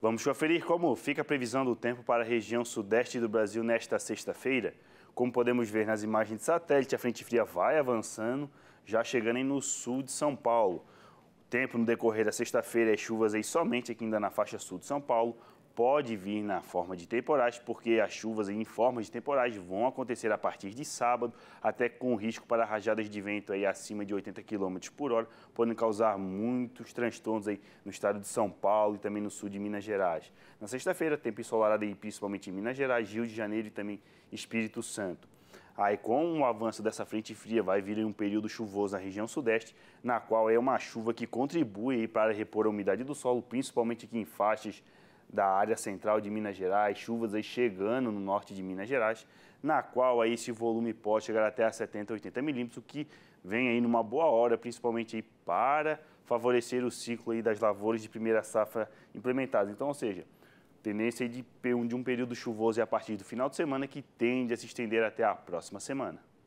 Vamos conferir como fica a previsão do tempo para a região sudeste do Brasil nesta sexta-feira. Como podemos ver nas imagens de satélite, a frente fria vai avançando, já chegando no sul de São Paulo. O tempo no decorrer da sexta-feira é chuvas aí somente aqui ainda na faixa sul de São Paulo, pode vir na forma de temporais, porque as chuvas em forma de temporais vão acontecer a partir de sábado, até com risco para rajadas de vento aí acima de 80 km por hora, podem causar muitos transtornos aí no estado de São Paulo e também no sul de Minas Gerais. Na sexta-feira, tempo ensolarado aí principalmente em Minas Gerais, Rio de Janeiro e também Espírito Santo. Aí, com o avanço dessa frente fria, vai vir um período chuvoso na região sudeste, na qual é uma chuva que contribui para repor a umidade do solo, principalmente aqui em faixas da área central de Minas Gerais, chuvas aí chegando no norte de Minas Gerais, na qual aí esse volume pode chegar até a 70, 80 milímetros, o que vem aí numa boa hora, principalmente aí para favorecer o ciclo aí das lavouras de primeira safra implementadas. Então, ou seja, tendência de, de um período chuvoso a partir do final de semana que tende a se estender até a próxima semana.